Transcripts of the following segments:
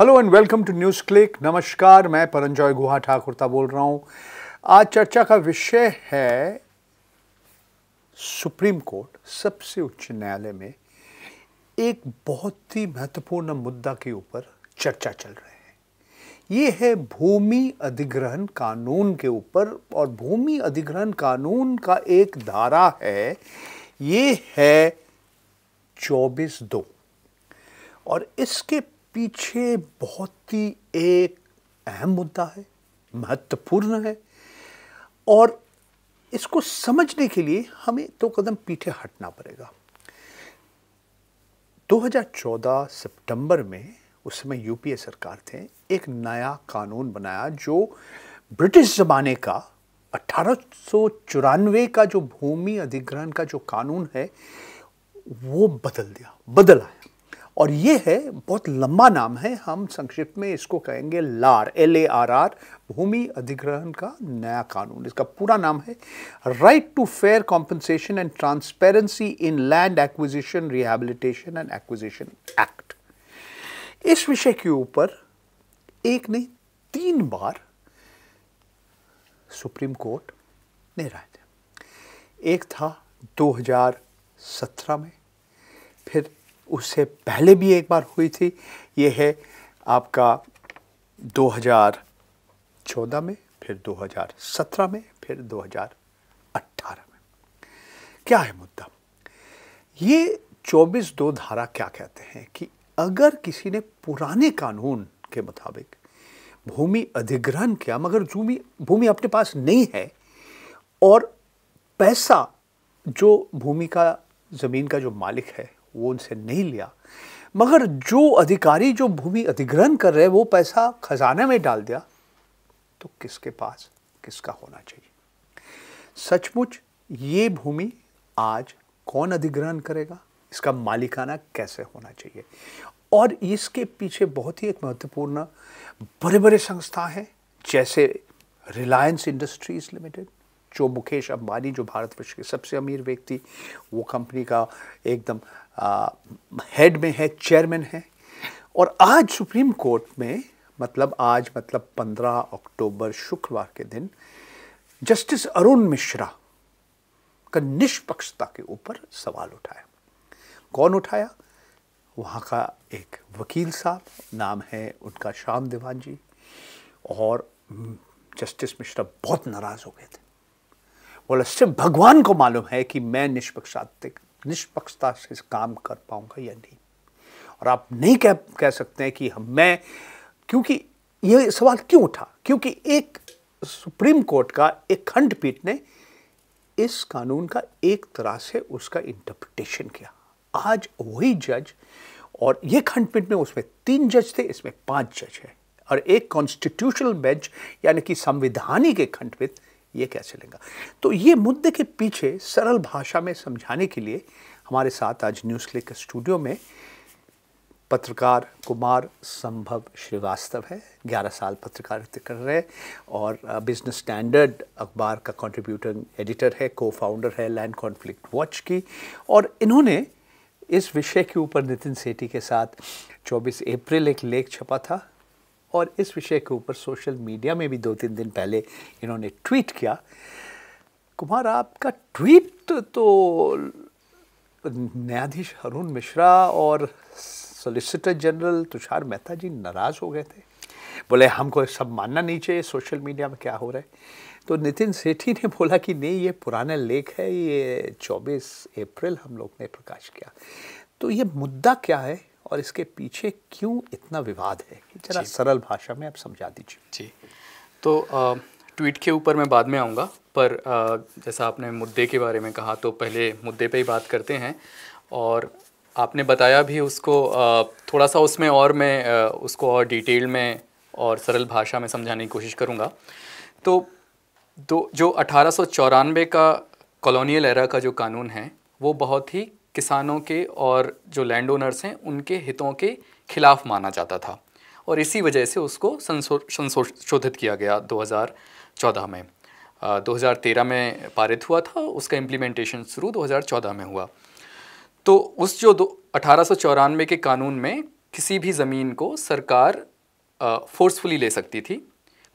Hello and welcome to news click नमस्कार मैं परंजॉय गुहा ठाकुरता बोल रहा हूं आज चर्चा का विषय है सुप्रीम कोर्ट सबसे उच्च न्यायालय में एक बहुत ही महत्वपूर्ण मुद्दा के ऊपर चर्चा चल रहे हैं ये है भूमि अधिग्रहण कानून के ऊपर और भूमि अधिग्रहण कानून का एक धारा है ये है चौबीस दो और इसके पीछे बहुत ही एक अहम मुद्दा है महत्वपूर्ण है और इसको समझने के लिए हमें दो तो कदम पीछे हटना पड़ेगा 2014 सितंबर में उस समय यूपीए सरकार थे एक नया कानून बनाया जो ब्रिटिश ज़माने का अठारह का जो भूमि अधिग्रहण का जो कानून है वो बदल दिया बदला है और ये है बहुत लंबा नाम है हम संक्षिप्त में इसको कहेंगे LARR L A R R भूमि अधिग्रहण का नया कानून इसका पूरा नाम है right to fair compensation and transparency in land acquisition rehabilitation and acquisition act इस विषय के ऊपर एक नहीं तीन बार सुप्रीम कोर्ट ने राय दिया एक था 2017 में फिर उससे पहले भी एक बार हुई थी ये है आपका 2014 में फिर 2017 में फिर 2018 में क्या है मुद्दा ये 24 दो धारा क्या कहते हैं कि अगर किसी ने पुराने कानून के मुताबिक भूमि अधिग्रहण किया मगर भूमि भूमि अपने पास नहीं है और पैसा जो भूमि का ज़मीन का जो मालिक है वो उनसे नहीं लिया मगर जो अधिकारी जो भूमि अधिग्रहण कर रहे वो पैसा खजाने में डाल दिया तो किसके पास किसका होना चाहिए सचमुच ये भूमि आज कौन अधिग्रहण करेगा इसका मालिकाना कैसे होना चाहिए और इसके पीछे बहुत ही एक महत्वपूर्ण बड़े बड़े संस्था हैं जैसे रिलायंस इंडस्ट्रीज लिमिटेड जो मुकेश अंबानी जो भारतवर्ष के सबसे अमीर व्यक्ति वो कंपनी का एकदम हेड में है चेयरमैन है और आज सुप्रीम कोर्ट में मतलब आज मतलब 15 अक्टूबर शुक्रवार के दिन जस्टिस अरुण मिश्रा का निष्पक्षता के ऊपर सवाल उठाया कौन उठाया वहाँ का एक वकील साहब नाम है उनका श्याम दीवान जी और जस्टिस मिश्रा बहुत नाराज़ हो गए थे बोला सिर्फ भगवान को मालूम है कि मैं निष्पक्षातिक निष्पक्षता से काम कर पाऊंगा या नहीं और आप नहीं कह कह सकते हैं कि हम मैं क्योंकि ये सवाल क्यों उठा क्योंकि एक सुप्रीम कोर्ट का एक खंडपीठ ने इस कानून का एक तरह से उसका इंटरप्रिटेशन किया आज वही जज और ये खंडपीठ में उसमें तीन जज थे इसमें पांच जज हैं और एक कॉन्स्टिट्यूशनल बेंच यानी कि संविधानिक खंडपीठ ये कैसे लेगा तो ये मुद्दे के पीछे सरल भाषा में समझाने के लिए हमारे साथ आज न्यूज़ क्लिक स्टूडियो में पत्रकार कुमार संभव श्रीवास्तव है 11 साल पत्रकारिता कर रहे हैं और बिजनेस स्टैंडर्ड अखबार का कंट्रीब्यूटर एडिटर है को फाउंडर है लैंड कॉन्फ्लिक्ट वॉच की और इन्होंने इस विषय के ऊपर नितिन सेठी के साथ 24 अप्रैल एक लेख छपा था और इस विषय के ऊपर सोशल मीडिया में भी दो तीन दिन पहले इन्होंने ट्वीट किया कुमार आपका ट्वीट तो, तो न्यायाधीश अरुण मिश्रा और सॉलिसिटर जनरल तुषार मेहता जी नाराज़ हो गए थे बोले हमको सब मानना नहीं चाहिए सोशल मीडिया में क्या हो रहा है तो नितिन सेठी ने बोला कि नहीं ये पुराने लेख है ये 24 अप्रैल हम लोग ने प्रकाश किया तो ये मुद्दा क्या है और इसके पीछे क्यों इतना विवाद है जरा सरल भाषा में आप समझा दीजिए जी तो आ, ट्वीट के ऊपर मैं बाद में आऊँगा पर आ, जैसा आपने मुद्दे के बारे में कहा तो पहले मुद्दे पे ही बात करते हैं और आपने बताया भी उसको आ, थोड़ा सा उसमें और मैं उसको और डिटेल में और सरल भाषा में समझाने की कोशिश करूँगा तो दो जो अठारह का कॉलोनियल एरा का जो कानून है वो बहुत ही किसानों के और जो लैंड ओनर्स हैं उनके हितों के खिलाफ माना जाता था और इसी वजह से उसको संशोधित किया गया 2014 में आ, 2013 में पारित हुआ था उसका इम्प्लीमेंटेशन शुरू 2014 में हुआ तो उस जो दो अठारह के कानून में किसी भी ज़मीन को सरकार फोर्सफुली ले सकती थी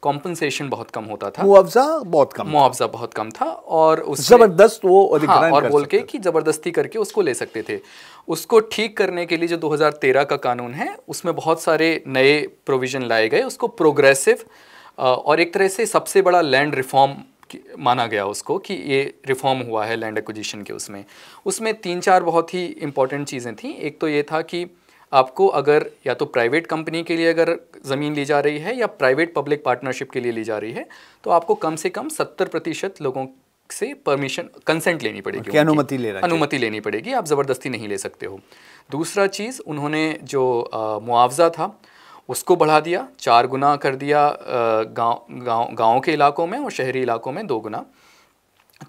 कॉम्पनसेशन बहुत कम होता था मुआवजा बहुत कम मुआवजा बहुत कम था और उस जबरदस्त वो हाँ, और बोल के कि जबरदस्ती करके उसको ले सकते थे उसको ठीक करने के लिए जो 2013 का कानून है उसमें बहुत सारे नए प्रोविजन लाए गए उसको प्रोग्रेसिव और एक तरह से सबसे बड़ा लैंड रिफॉर्म माना गया उसको कि ये रिफॉर्म हुआ है लैंड एक्विजिशन के उसमें उसमें तीन चार बहुत ही इंपॉर्टेंट चीज़ें थी एक तो ये था कि आपको अगर या तो प्राइवेट कंपनी के लिए अगर ज़मीन ली जा रही है या प्राइवेट पब्लिक पार्टनरशिप के लिए ली जा रही है तो आपको कम से कम सत्तर प्रतिशत लोगों से परमिशन कंसेंट लेनी पड़ेगी अनुमति ले अनुमति लेनी पड़ेगी आप ज़बरदस्ती नहीं ले सकते हो दूसरा चीज़ उन्होंने जो मुआवजा था उसको बढ़ा दिया चार गुना कर दिया गांव गांव गाँव के इलाकों में और शहरी इलाकों में दो गुना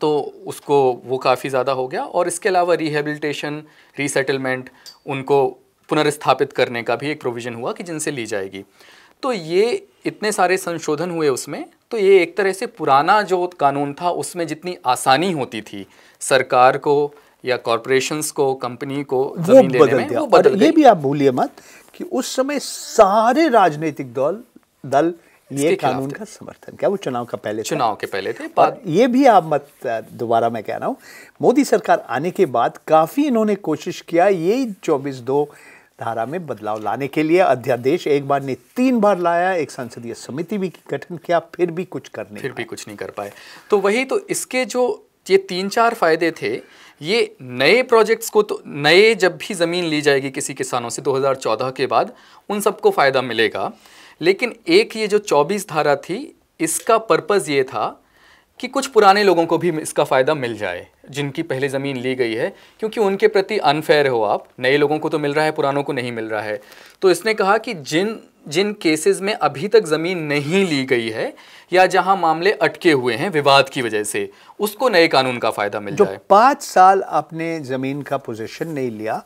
तो उसको वो काफ़ी ज़्यादा हो गया और इसके अलावा रिहेबिलिटेशन रीसेटलमेंट उनको पुनर्स्थापित करने का भी एक प्रोविज़न हुआ कि जिनसे ली जाएगी तो ये इतने सारे संशोधन हुए उसमें तो ये एक तरह से पुराना जो कानून था उसमें जितनी आसानी होती थी सरकार को या कॉरपोरेशंस को कंपनी को वो बदल में, दिया वो बदल ये भी आप भूलिए मत कि उस समय सारे राजनीतिक दल दल ये कानून का समर्थन क्या वो चुनाव का पहले चुनाव के पहले थे पर ये भी आप मत दोबारा मैं कह रहा हूँ मोदी सरकार आने के बाद काफ़ी इन्होंने कोशिश किया ये चौबीस दो धारा में बदलाव लाने के लिए अध्यादेश एक बार ने तीन बार लाया एक संसदीय समिति भी गठन किया फिर भी कुछ करने फिर भी कुछ नहीं कर पाए तो वही तो इसके जो ये तीन चार फायदे थे ये नए प्रोजेक्ट्स को तो नए जब भी ज़मीन ली जाएगी किसी किसानों से 2014 के बाद उन सबको फ़ायदा मिलेगा लेकिन एक ये जो 24 धारा थी इसका पर्पज़ ये था कि कुछ पुराने लोगों को भी इसका फ़ायदा मिल जाए जिनकी पहले ज़मीन ली गई है क्योंकि उनके प्रति अनफेयर हो आप नए लोगों को तो मिल रहा है पुरानों को नहीं मिल रहा है तो इसने कहा कि जिन जिन केसेस में अभी तक ज़मीन नहीं ली गई है या जहां मामले अटके हुए हैं विवाद की वजह से उसको नए कानून का फ़ायदा मिल जो जाए पाँच साल आपने ज़मीन का पोजिशन नहीं लिया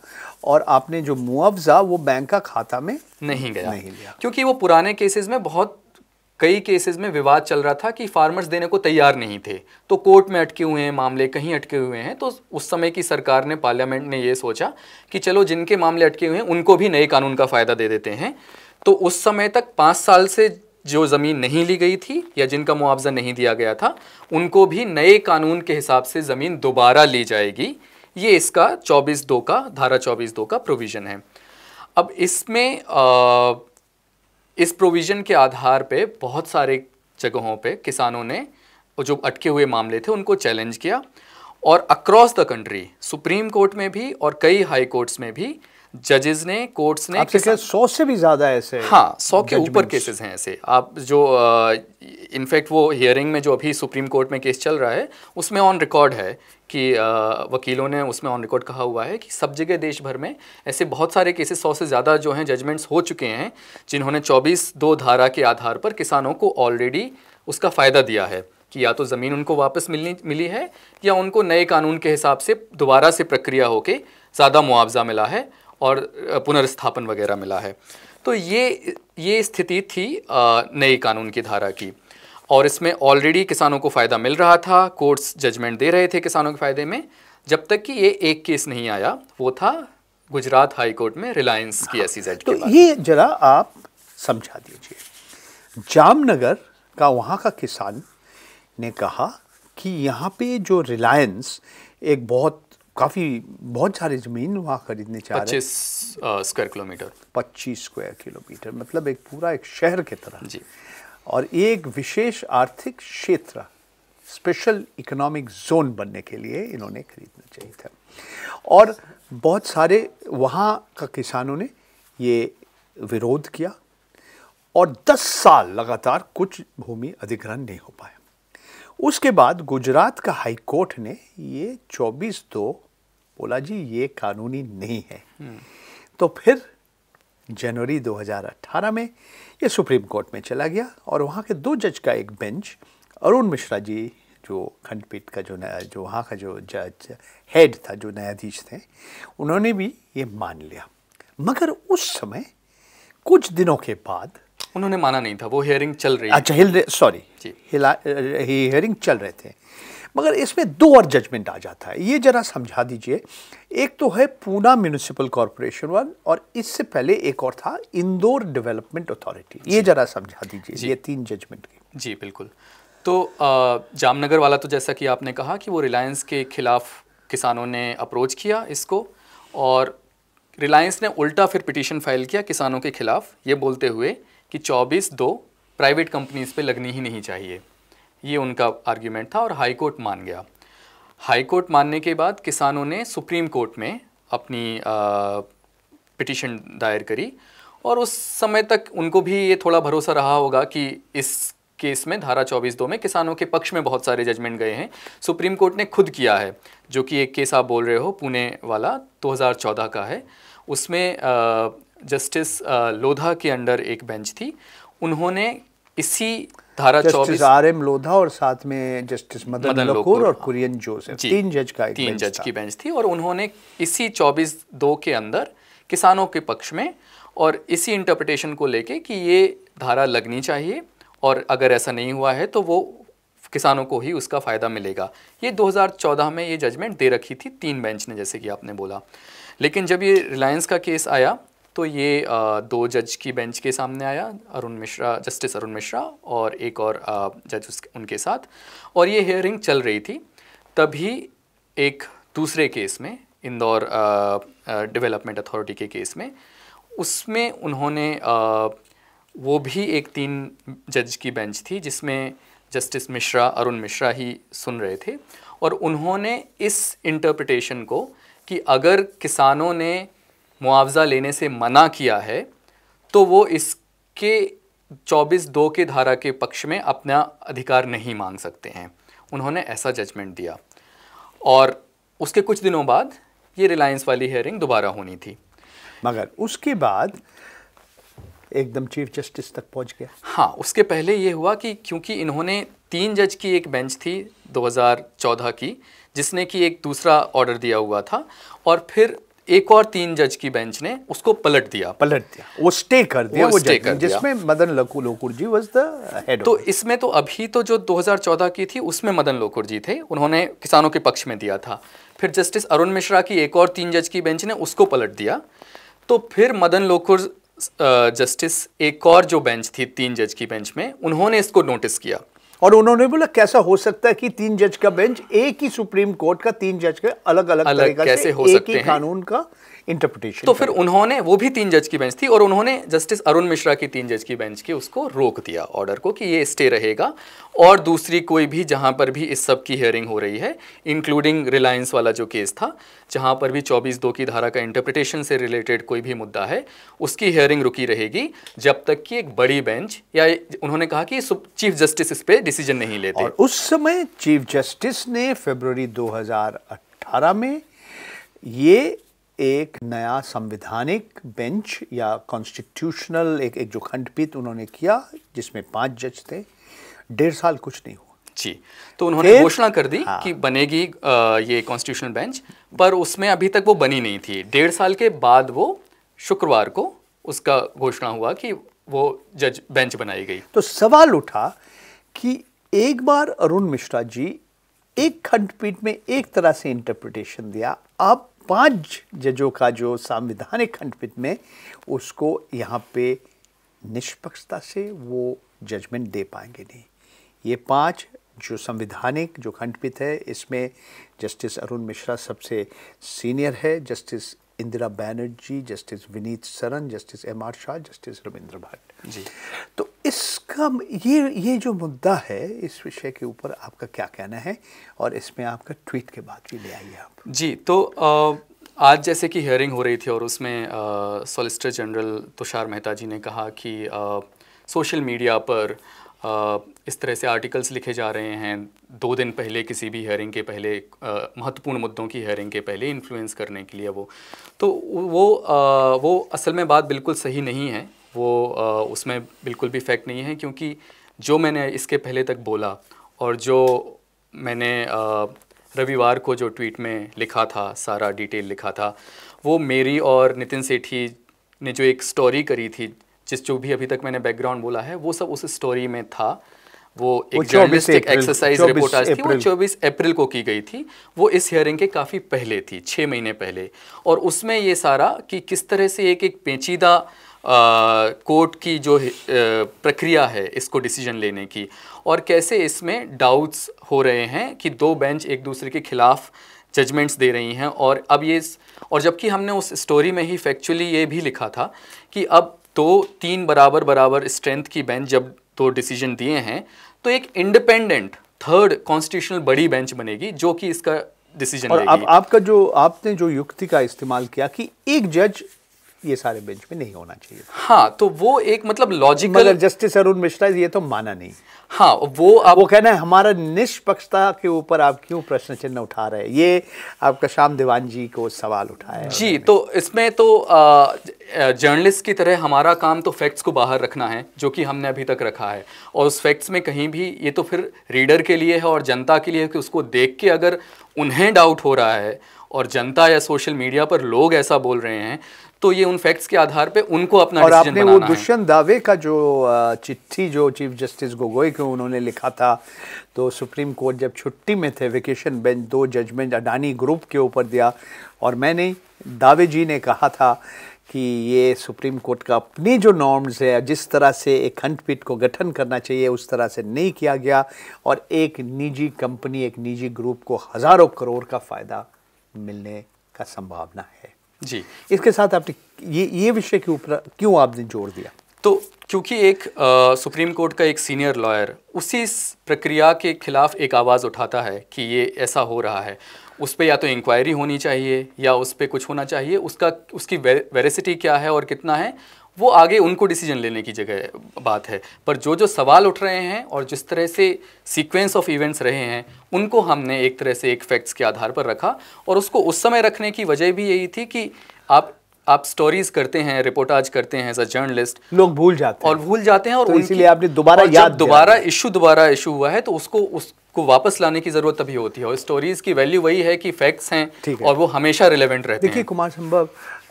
और आपने जो मुआवजा वो बैंक का खाता में नहीं गया नहीं लिया क्योंकि वो पुराने केसेस में बहुत कई केसेस में विवाद चल रहा था कि फार्मर्स देने को तैयार नहीं थे तो कोर्ट में अटके हुए हैं मामले कहीं अटके हुए हैं तो उस समय की सरकार ने पार्लियामेंट ने ये सोचा कि चलो जिनके मामले अटके हुए हैं उनको भी नए कानून का फ़ायदा दे देते हैं तो उस समय तक पाँच साल से जो ज़मीन नहीं ली गई थी या जिनका मुआवजा नहीं दिया गया था उनको भी नए कानून के हिसाब से ज़मीन दोबारा ली जाएगी ये इसका चौबीस दो का धारा चौबीस दो का प्रोविज़न है अब इसमें इस प्रोविज़न के आधार पे बहुत सारे जगहों पे किसानों ने जो अटके हुए मामले थे उनको चैलेंज किया और across the country supreme court में भी और कई हाई कोर्ट्स में भी जजेस ने कोर्ट्स ने सौ से भी ज़्यादा ऐसे हाँ सौ के ऊपर केसेस हैं ऐसे आप जो इनफैक्ट वो हियरिंग में जो अभी सुप्रीम कोर्ट में केस चल रहा है उसमें ऑन रिकॉर्ड है कि आ, वकीलों ने उसमें ऑन रिकॉर्ड कहा हुआ है कि सब जगह देश भर में ऐसे बहुत सारे केसेस सौ से ज़्यादा जो हैं जजमेंट्स हो चुके हैं जिन्होंने चौबीस दो धारा के आधार पर किसानों को ऑलरेडी उसका फ़ायदा दिया है कि या तो ज़मीन उनको वापस मिलनी मिली है या उनको नए कानून के हिसाब से दोबारा से प्रक्रिया होकर ज़्यादा मुआवजा मिला है और पुनर्स्थापन वगैरह मिला है तो ये ये स्थिति थी नए कानून की धारा की और इसमें ऑलरेडी किसानों को फ़ायदा मिल रहा था कोर्ट्स जजमेंट दे रहे थे किसानों के फ़ायदे में जब तक कि ये एक केस नहीं आया वो था गुजरात हाई कोर्ट में रिलायंस की ऐसी हाँ, e तो ये जरा आप समझा दीजिए जामनगर का वहाँ का किसान ने कहा कि यहाँ पे जो रिलायंस एक बहुत काफ़ी बहुत सारे ज़मीन वहां खरीदने चाह रहे पच्चीस स्क्वायर किलोमीटर पच्चीस स्क्वायर किलोमीटर मतलब एक पूरा एक शहर की तरह जी और एक विशेष आर्थिक क्षेत्र स्पेशल इकोनॉमिक जोन बनने के लिए इन्होंने खरीदना चाहिए था और बहुत सारे वहाँ का किसानों ने ये विरोध किया और 10 साल लगातार कुछ भूमि अधिग्रहण नहीं हो पाया उसके बाद गुजरात का हाई कोर्ट ने ये 24 दो बोला जी ये कानूनी नहीं है हम्म। तो फिर जनवरी 2018 में ये सुप्रीम कोर्ट में चला गया और वहाँ के दो जज का एक बेंच अरुण मिश्रा जी जो खंडपीठ का जो नया जो वहाँ का जो जज हेड था जो न्यायाधीश थे उन्होंने भी ये मान लिया मगर उस समय कुछ दिनों के बाद उन्होंने माना नहीं था वो हेयरिंग चल रही अच्छा हिल सॉरी जी हियरिंग चल रहे थे मगर इसमें दो और जजमेंट आ जाता है ये जरा समझा दीजिए एक तो है पूना म्यूनिसिपल कॉरपोरेशन वन और इससे पहले एक और था इंदौर डेवलपमेंट अथॉरिटी ये जरा समझा दीजिए ये तीन जजमेंट की जी बिल्कुल तो जामनगर वाला तो जैसा कि आपने कहा कि वो रिलायंस के खिलाफ किसानों ने अप्रोच किया इसको और रिलायंस ने उल्टा फिर पिटीशन फाइल किया किसानों के खिलाफ ये बोलते हुए कि 24 दो प्राइवेट कंपनीज पे लगनी ही नहीं चाहिए ये उनका आर्ग्यूमेंट था और हाई कोर्ट मान गया हाई कोर्ट मानने के बाद किसानों ने सुप्रीम कोर्ट में अपनी पिटिशन दायर करी और उस समय तक उनको भी ये थोड़ा भरोसा रहा होगा कि इस केस में धारा चौबीस दो में किसानों के पक्ष में बहुत सारे जजमेंट गए हैं सुप्रीम कोर्ट ने खुद किया है जो कि एक केस आप बोल रहे हो पुणे वाला 2014 का है उसमें आ, जस्टिस लोधा के अंडर एक बेंच थी उन्होंने इसी धारा चौबीस आर एम लोधा और साथ में जस्टिस मदन, मदन लोकुर और कुरियन जोसेफ तीन जज का एक तीन जज की बेंच थी और उन्होंने इसी चौबीस दो के अंदर किसानों के पक्ष में और इसी इंटरप्रिटेशन को लेके कि ये धारा लगनी चाहिए और अगर ऐसा नहीं हुआ है तो वो किसानों को ही उसका फ़ायदा मिलेगा ये 2014 में ये जजमेंट दे रखी थी तीन बेंच ने जैसे कि आपने बोला लेकिन जब ये रिलायंस का केस आया तो ये दो जज की बेंच के सामने आया अरुण मिश्रा जस्टिस अरुण मिश्रा और एक और जज उनके साथ और ये हेयरिंग चल रही थी तभी एक दूसरे केस में इंदौर डेवलपमेंट अथॉरिटी के केस में उसमें उन्होंने वो भी एक तीन जज की बेंच थी जिसमें जस्टिस मिश्रा अरुण मिश्रा ही सुन रहे थे और उन्होंने इस इंटरप्रिटेशन को कि अगर किसानों ने मुआवजा लेने से मना किया है तो वो इसके चौबीस दो के धारा के पक्ष में अपना अधिकार नहीं मांग सकते हैं उन्होंने ऐसा जजमेंट दिया और उसके कुछ दिनों बाद ये रिलायंस वाली हेयरिंग दोबारा होनी थी मगर उसके बाद एकदम चीफ जस्टिस तक पहुंच गया हाँ उसके पहले ये हुआ कि क्योंकि इन्होंने तीन जज की एक बेंच थी 2014 की जिसने कि एक दूसरा ऑर्डर दिया हुआ था और फिर एक और तीन जज की बेंच ने उसको पलट दिया पलट दिया वो स्टे कर दिया वो, वो स्टे कर जिसमें Madan Lokur ji was the head तो इसमें तो अभी तो जो 2014 की थी उसमें मदन लोकुर जी थे उन्होंने किसानों के पक्ष में दिया था फिर जस्टिस अरुण मिश्रा की एक और तीन जज की बेंच ने उसको पलट दिया तो फिर मदन लोकुर जस्टिस एक और जो बेंच थी तीन जज की बेंच में उन्होंने इसको नोटिस किया और उन्होंने बोला कैसा हो सकता है कि तीन जज का बेंच एक ही सुप्रीम कोर्ट का तीन जज का अलग अलग, अलग तरीका कैसे से हो सकते एक ही कानून का इंटरप्रिटेशन तो फिर उन्होंने वो भी तीन जज की बेंच थी और उन्होंने जस्टिस अरुण मिश्रा की तीन जज की बेंच के उसको रोक दिया ऑर्डर को कि ये स्टे रहेगा और दूसरी कोई भी जहाँ पर भी इस सब की हियरिंग हो रही है इंक्लूडिंग रिलायंस वाला जो केस था जहाँ पर भी चौबीस दो की धारा का इंटरप्रिटेशन से रिलेटेड कोई भी मुद्दा है उसकी हियरिंग रुकी रहेगी जब तक कि एक बड़ी बेंच या उन्होंने कहा कि चीफ जस्टिस इस पर डिसीजन नहीं लेते और उस समय चीफ जस्टिस ने फेबर दो में ये एक नया संवैधानिक बेंच या कॉन्स्टिट्यूशनल एक एक जो खंडपीठ उन्होंने किया जिसमें पांच जज थे डेढ़ साल कुछ नहीं हुआ जी तो उन्होंने घोषणा कर दी हाँ। कि बनेगी आ, ये कॉन्स्टिट्यूशनल बेंच पर उसमें अभी तक वो बनी नहीं थी डेढ़ साल के बाद वो शुक्रवार को उसका घोषणा हुआ कि वो जज बेंच बनाई गई तो सवाल उठा कि एक बार अरुण मिश्रा जी एक खंडपीठ में एक तरह से इंटरप्रिटेशन दिया अब पांच जजों का जो संवैधानिक खंडपीठ में उसको यहाँ पे निष्पक्षता से वो जजमेंट दे पाएंगे नहीं ये पांच जो संविधानिक जो खंडपीठ है इसमें जस्टिस अरुण मिश्रा सबसे सीनियर है justice Indira Banerjee justice Vineet Saran justice M R Shah justice Ravindra Bhat ji तो इसका ये ये जो मुद्दा है इस विषय के ऊपर आपका क्या कहना है और इसमें आपका ट्वीट के बाद भी ले आइए आप जी तो आ, आज जैसे कि हियरिंग हो रही थी और उसमें सॉलिसिटर जनरल तुषार मेहता जी ने कहा कि आ, सोशल मीडिया पर इस तरह से आर्टिकल्स लिखे जा रहे हैं दो दिन पहले किसी भी हेयरिंग के पहले महत्वपूर्ण मुद्दों की हेयरिंग के पहले इन्फ्लुएंस करने के लिए वो तो वो आ, वो असल में बात बिल्कुल सही नहीं है वो आ, उसमें बिल्कुल भी फैक्ट नहीं है क्योंकि जो मैंने इसके पहले तक बोला और जो मैंने रविवार को जो ट्वीट में लिखा था सारा डिटेल लिखा था वो मेरी और नितिन सेठी ने जो एक स्टोरी करी थी जिस जो भी अभी तक मैंने बैकग्राउंड बोला है वो सब उस स्टोरी में था वो एक जर्नलिस्टिक एक्सरसाइज रिपोर्ट आज थी वो चौबीस अप्रैल को की गई थी वो इस हियरिंग के काफ़ी पहले थी छः महीने पहले और उसमें ये सारा कि किस तरह से एक एक पेचीदा कोर्ट की जो आ, प्रक्रिया है इसको डिसीजन लेने की और कैसे इसमें डाउट्स हो रहे हैं कि दो बेंच एक दूसरे के खिलाफ जजमेंट्स दे रही हैं और अब ये और जबकि हमने उस स्टोरी में ही फैक्चुअली ये भी लिखा था कि अब तो तीन बराबर बराबर स्ट्रेंथ की बेंच जब तो डिसीजन दिए हैं तो एक इंडिपेंडेंट थर्ड कॉन्स्टिट्यूशनल बड़ी बेंच बनेगी जो कि इसका डिसीजन और आप, आपका जो आपने जो युक्ति का इस्तेमाल किया कि एक जज ये सारे बेंच में नहीं होना चाहिए हाँ तो वो एक मतलब लॉजिकल मगर जस्टिस अरुण मिश्रा ये तो माना नहीं हाँ वो आप वो कहना है हमारा निष्पक्षता के ऊपर आप क्यों प्रश्न चिन्ह उठा रहे हैं ये आपका श्याम दीवान जी को सवाल उठाया जी तो इसमें तो जर्नलिस्ट की तरह हमारा काम तो फैक्ट्स को बाहर रखना है जो कि हमने अभी तक रखा है और उस फैक्ट्स में कहीं भी ये तो फिर रीडर के लिए है और जनता के लिए कि उसको देख के अगर उन्हें डाउट हो रहा है और जनता या सोशल मीडिया पर लोग ऐसा बोल रहे हैं तो ये उन फैक्ट्स के आधार पे उनको अपना और आपने वो दुष्यंत दावे का जो चिट्ठी जो चीफ जस्टिस गोगोई को उन्होंने लिखा था तो सुप्रीम कोर्ट जब छुट्टी में थे वेकेशन बेंच दो जजमेंट अडानी ग्रुप के ऊपर दिया और मैंने दावे जी ने कहा था कि ये सुप्रीम कोर्ट का अपनी जो नॉर्म्स है जिस तरह से एक खंडपीठ को गठन करना चाहिए उस तरह से नहीं किया गया और एक निजी कंपनी एक निजी ग्रुप को हज़ारों करोड़ का फ़ायदा मिलने का संभावना है जी इसके साथ आपने ये ये विषय के ऊपर क्यों आपने जोड़ दिया तो क्योंकि एक आ, सुप्रीम कोर्ट का एक सीनियर लॉयर उसी प्रक्रिया के खिलाफ एक आवाज़ उठाता है कि ये ऐसा हो रहा है उस पर या तो इंक्वायरी होनी चाहिए या उस पर कुछ होना चाहिए उसका उसकी वेरेसिटी क्या है और कितना है वो आगे उनको डिसीजन लेने की जगह बात है पर जो जो सवाल उठ रहे हैं और जिस तरह से सीक्वेंस ऑफ इवेंट्स रहे हैं उनको हमने एक तरह से एक फैक्ट्स के आधार पर रखा और उसको उस समय रखने की वजह भी यही थी कि आप आप स्टोरीज करते हैं रिपोर्टाज करते हैं एज अ जर्नलिस्ट लोग भूल जाते हैं और भूल जाते हैं और तो इसीलिए आपने दोबारा याद दोबारा इशू दोबारा इशू हुआ है तो उसको उसको वापस लाने की जरूरत तभी होती है और स्टोरीज की वैल्यू वही है कि फैक्ट्स हैं और वो हमेशा रिलेवेंट रहते हैं देखिए कुमार संभव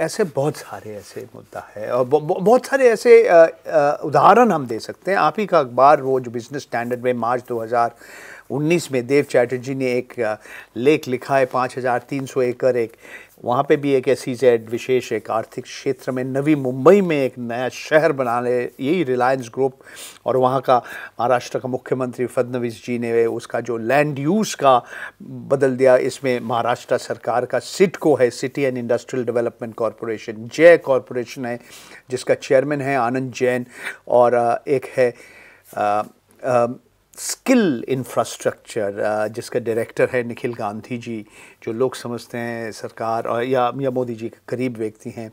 ऐसे बहुत सारे ऐसे मुद्दा है और बहुत सारे ऐसे उदाहरण हम दे सकते हैं आप ही का अखबार वो जो बिजनेस स्टैंडर्ड में मार्च 2019 में देव चैटर्जी ने एक लेख लिखा है 5300 एकड़ एक वहाँ पे भी एक ऐसी जेड विशेष एक आर्थिक क्षेत्र में नवी मुंबई में एक नया शहर बनाने यही रिलायंस ग्रुप और वहाँ का महाराष्ट्र का मुख्यमंत्री फडनवीस जी ने उसका जो लैंड यूज़ का बदल दिया इसमें महाराष्ट्र सरकार का सिटको है city and industrial development corporation Jai corporation है जिसका चेयरमैन है आनंद जैन और एक है आ, आ, स्किल इंफ्रास्ट्रक्चर जिसका डायरेक्टर है निखिल गांधी जी जो लोग समझते हैं सरकार और या या मोदी जी के करीब व्यक्ति हैं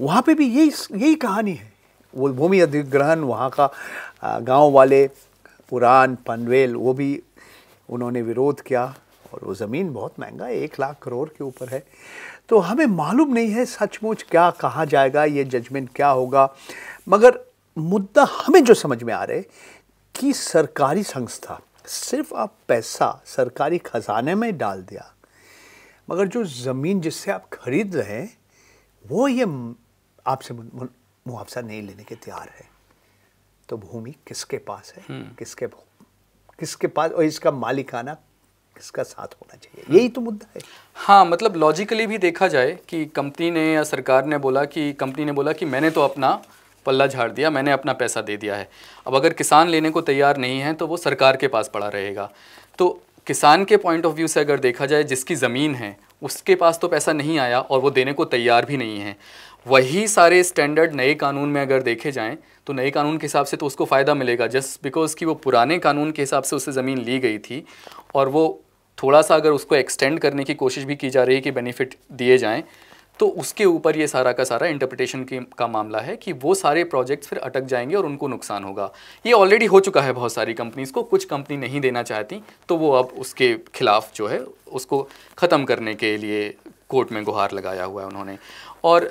वहाँ पे भी यही यही कहानी है वो भूमि अधिग्रहण वहाँ का गांव वाले उरान पनवेल वो भी उन्होंने विरोध किया और वो ज़मीन बहुत महंगा है एक लाख करोड़ के ऊपर है तो हमें मालूम नहीं है सचमुच क्या कहा जाएगा ये जजमेंट क्या होगा मगर मुद्दा हमें जो समझ में आ रहे कि सरकारी संस्था सिर्फ आप पैसा सरकारी खजाने में डाल दिया मगर जो ज़मीन जिससे आप खरीद रहे हैं वो ये आपसे मुआवजा नहीं लेने के तैयार है तो भूमि किसके पास है हम्म। किसके किसके पास और इसका मालिकाना किसका साथ होना चाहिए यही तो मुद्दा है हाँ मतलब लॉजिकली भी देखा जाए कि कंपनी ने या सरकार ने बोला कि कंपनी ने बोला कि मैंने तो अपना पल्ला झाड़ दिया मैंने अपना पैसा दे दिया है अब अगर किसान लेने को तैयार नहीं है तो वो सरकार के पास पड़ा रहेगा तो किसान के पॉइंट ऑफ व्यू से अगर देखा जाए जिसकी ज़मीन है उसके पास तो पैसा नहीं आया और वो देने को तैयार भी नहीं है वही सारे स्टैंडर्ड नए कानून में अगर देखे जाएं तो नए कानून के हिसाब से तो उसको फ़ायदा मिलेगा जस्ट बिकॉज कि वो पुराने कानून के हिसाब से उससे ज़मीन ली गई थी और वो थोड़ा सा अगर उसको एक्सटेंड करने की कोशिश भी की जा रही है कि बेनिफिट दिए जाएँ तो उसके ऊपर ये सारा का सारा इंटरप्रिटेशन का मामला है कि वो सारे प्रोजेक्ट्स फिर अटक जाएंगे और उनको नुकसान होगा ये ऑलरेडी हो चुका है बहुत सारी कंपनीज़ को कुछ कंपनी नहीं देना चाहती तो वो अब उसके खिलाफ जो है उसको ख़त्म करने के लिए कोर्ट में गुहार लगाया हुआ है उन्होंने और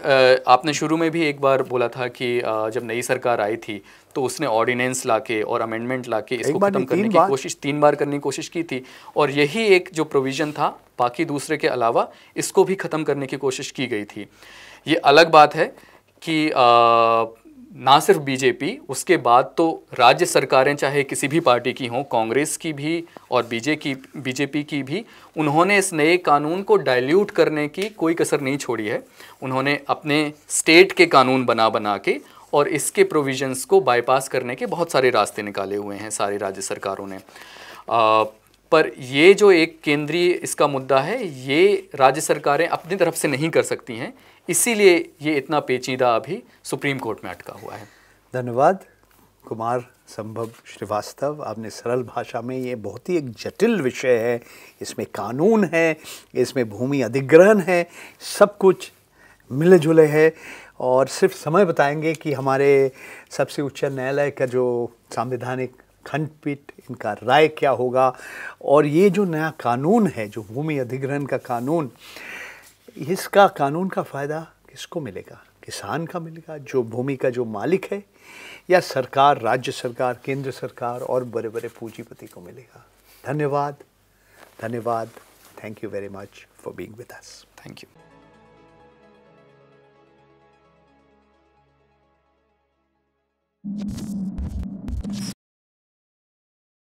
आपने शुरू में भी एक बार बोला था कि जब नई सरकार आई थी तो उसने ऑर्डिनेंस लाके और अमेंडमेंट लाके इसको ख़त्म करने की कोशिश तीन बार करने की कोशिश की थी और यही एक जो प्रोविज़न था बाकी दूसरे के अलावा इसको भी ख़त्म करने की कोशिश की गई थी ये अलग बात है कि आ, ना सिर्फ बीजेपी उसके बाद तो राज्य सरकारें चाहे किसी भी पार्टी की हों कांग्रेस की भी और बीजे की बीजेपी की भी उन्होंने इस नए कानून को डाइल्यूट करने की कोई कसर नहीं छोड़ी है उन्होंने अपने स्टेट के कानून बना बना के और इसके प्रोविजंस को बाईपास करने के बहुत सारे रास्ते निकाले हुए हैं सारी राज्य सरकारों ने आ, पर ये जो एक केंद्रीय इसका मुद्दा है ये राज्य सरकारें अपनी तरफ से नहीं कर सकती हैं इसीलिए ये इतना पेचीदा अभी सुप्रीम कोर्ट में अटका हुआ है धन्यवाद कुमार संभव श्रीवास्तव आपने सरल भाषा में ये बहुत ही एक जटिल विषय है इसमें कानून है इसमें भूमि अधिग्रहण है सब कुछ मिले जुले है और सिर्फ समय बताएंगे कि हमारे सबसे उच्च न्यायालय का जो संवैधानिक खंडपीठ इनका राय क्या होगा और ये जो नया कानून है जो भूमि अधिग्रहण का कानून इसका कानून का फ़ायदा किसको मिलेगा किसान का मिलेगा जो भूमि का जो मालिक है या सरकार राज्य सरकार केंद्र सरकार और बड़े बड़े पूंजीपति को मिलेगा धन्यवाद धन्यवाद thank you very much for being with us thank you Thank you.